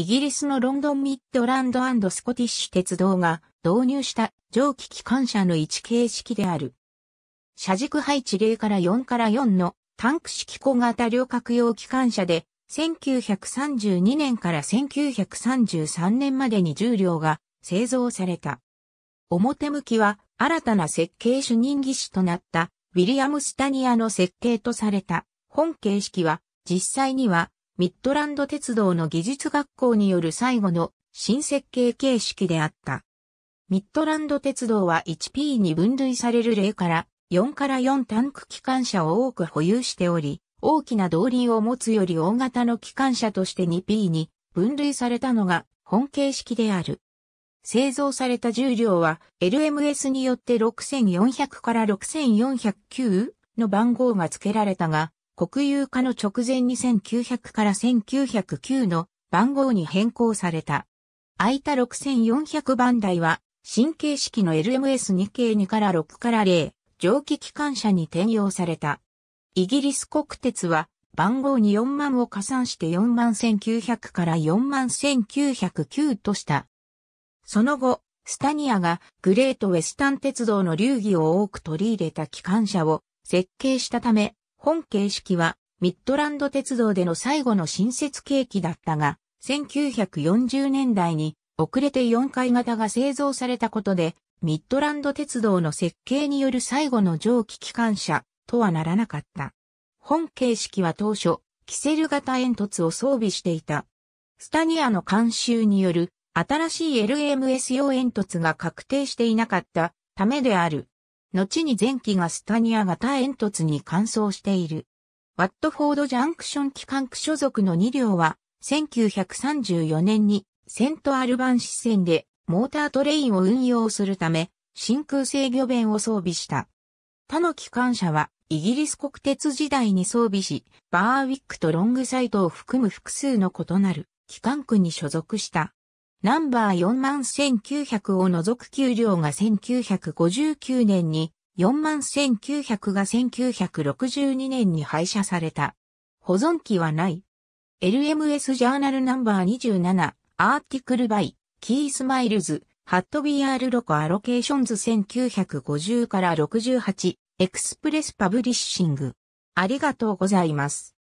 イギリスのロンドンミッドランドスコティッシュ鉄道が導入した蒸気機関車の位置形式である。車軸配置0から4から4のタンク式小型旅客用機関車で、1932年から1933年までに重量が製造された。表向きは新たな設計主任技師となったウィリアム・スタニアの設計とされた本形式は実際にはミッドランド鉄道の技術学校による最後の新設計形式であった。ミッドランド鉄道は 1P に分類される例から4から4タンク機関車を多く保有しており、大きな動輪を持つより大型の機関車として 2P に分類されたのが本形式である。製造された重量は LMS によって6400から 6409? の番号が付けられたが、国有化の直前に1900から1909の番号に変更された。空いた6400番台は、新形式の LMS2 系2から6から0、蒸気機関車に転用された。イギリス国鉄は、番号に4万を加算して4万1900から4万1909とした。その後、スタニアがグレートウェスタン鉄道の流儀を多く取り入れた機関車を設計したため、本形式はミッドランド鉄道での最後の新設契機だったが、1940年代に遅れて4階型が製造されたことで、ミッドランド鉄道の設計による最後の蒸気機関車とはならなかった。本形式は当初、キセル型煙突を装備していた。スタニアの監修による新しい LMS 用煙突が確定していなかったためである。後に前期がスタニア型煙突に換装している。ワットフォードジャンクション機関区所属の2両は、1934年にセントアルバン支線でモータートレインを運用するため、真空制御弁を装備した。他の機関車は、イギリス国鉄時代に装備し、バーウィックとロングサイトを含む複数の異なる機関区に所属した。ナンバー4万1900を除く給料が1959年に、4万1900が1962年に廃車された。保存機はない。LMS ジャーナルナンバー27、アーティクルバイ、キースマイルズ、ハットビアールロコアロケーションズ1950から68、エクスプレスパブリッシング。ありがとうございます。